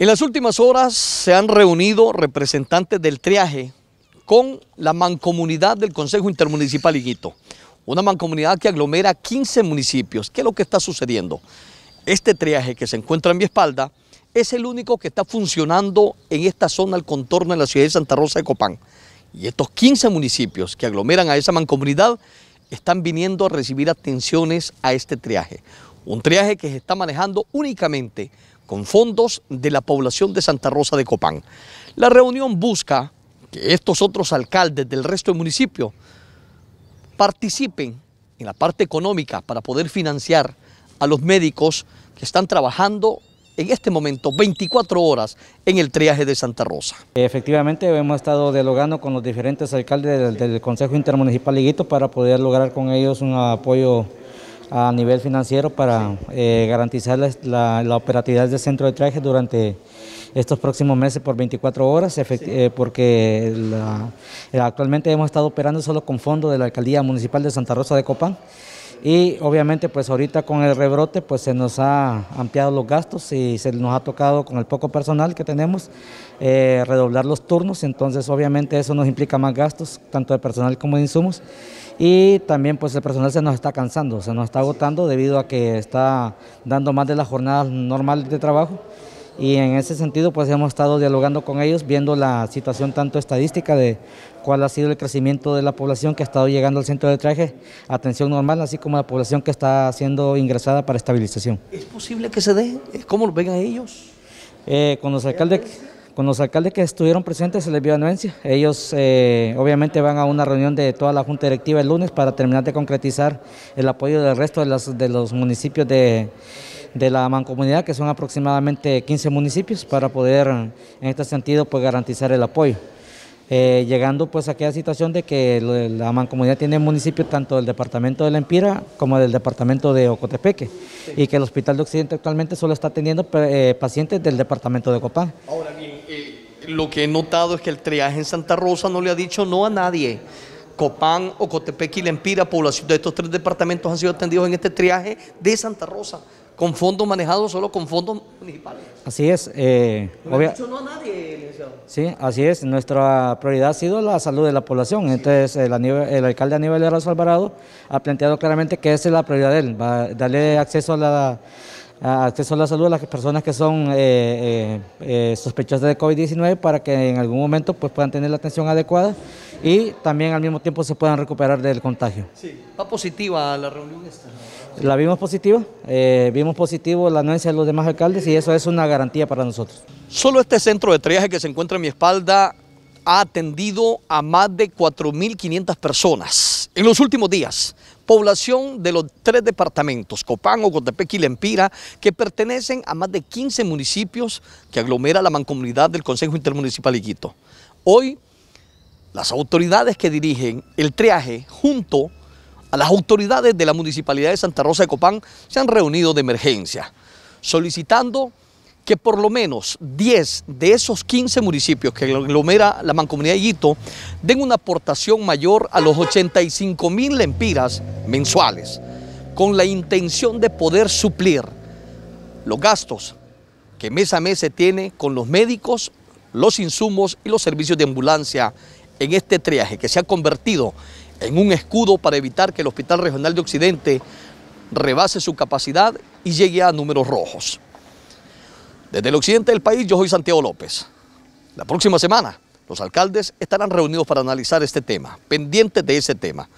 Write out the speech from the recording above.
En las últimas horas se han reunido representantes del triaje con la mancomunidad del Consejo Intermunicipal Iguito. una mancomunidad que aglomera 15 municipios. ¿Qué es lo que está sucediendo? Este triaje que se encuentra en mi espalda es el único que está funcionando en esta zona, al contorno de la ciudad de Santa Rosa de Copán. Y estos 15 municipios que aglomeran a esa mancomunidad están viniendo a recibir atenciones a este triaje. Un triaje que se está manejando únicamente con fondos de la población de Santa Rosa de Copán. La reunión busca que estos otros alcaldes del resto del municipio participen en la parte económica para poder financiar a los médicos que están trabajando en este momento 24 horas en el triaje de Santa Rosa. Efectivamente, hemos estado dialogando con los diferentes alcaldes del, Consejo Intermunicipal Liguito para poder lograr con ellos un apoyo a nivel financiero para eh, garantizar la, operatividad del centro de traje durante estos próximos meses por 24 horas, eh, porque eh, actualmente hemos estado operando solo con fondos de la Alcaldía Municipal de Santa Rosa de Copán. Y obviamente pues ahorita con el rebrote pues se nos ha ampliado los gastos y se nos ha tocado con el poco personal que tenemos eh, redoblar los turnos, entonces obviamente eso nos implica más gastos, tanto de personal como de insumos. Y también pues el personal se nos está cansando, se nos está agotando debido a que está dando más de las jornadas normales de trabajo y en ese sentido pues hemos estado dialogando con ellos, viendo la situación tanto estadística de cuál ha sido el crecimiento de la población que ha estado llegando al centro de traje, atención normal, así como la población que está siendo ingresada para estabilización. ¿Es posible que se dé? ¿Cómo lo ven a ellos? Eh, con los alcaldes... Con los alcaldes que estuvieron presentes se les vio anuencia. Ellos eh, obviamente van a una reunión de toda la Junta Directiva el lunes para terminar de concretizar el apoyo del resto de los municipios de, de la mancomunidad, que son aproximadamente 15 municipios, para poder en este sentido pues, garantizar el apoyo. Eh, llegando pues a aquella situación de que la mancomunidad tiene municipios tanto del departamento de La Empira como del departamento de Ocotepeque y que el Hospital de Occidente actualmente solo está atendiendo eh, pacientes del departamento de Copán. Ahora bien, eh, lo que he notado es que el triaje en Santa Rosa no le ha dicho no a nadie. Copán, Ocotepeque y Empira, población de estos tres departamentos han sido atendidos en este triaje de Santa Rosa con fondos manejados solo con fondos municipales. Así es. Eh, ha dicho no a nadie, licenciado. Sí, así es. Nuestra prioridad ha sido la salud de la población. Entonces, el, alcalde Aníbal de Alvarado ha planteado claramente que esa es la prioridad de él, darle acceso a la acceso ah, a la salud a las personas que son eh, eh, eh, sospechosas de COVID-19 para que en algún momento pues, puedan tener la atención adecuada y también al mismo tiempo se puedan recuperar del contagio. Sí. ¿Va positiva la reunión esta? La vimos positiva, vimos positivo la anuencia de los demás alcaldes y eso es una garantía para nosotros. Solo este centro de triaje que se encuentra en mi espalda ha atendido a más de 4.500 personas en los últimos días población de los tres departamentos, Copán, Ocotepec y Lempira, que pertenecen a más de 15 municipios que aglomera la mancomunidad del Consejo Intermunicipal Quito. Hoy, las autoridades que dirigen el triaje junto a las autoridades de la Municipalidad de Santa Rosa de Copán se han reunido de emergencia, solicitando que por lo menos 10 de esos 15 municipios que aglomera la mancomunidad de Higuito den una aportación mayor a los 85 mil lempiras mensuales, con la intención de poder suplir los gastos que mes a mes se tiene con los médicos, los insumos y los servicios de ambulancia en este triaje que se ha convertido en un escudo para evitar que el Hospital Regional de Occidente rebase su capacidad y llegue a números rojos. Desde el occidente del país, yo soy Santiago López. La próxima semana, los alcaldes estarán reunidos para analizar este tema, pendientes de ese tema.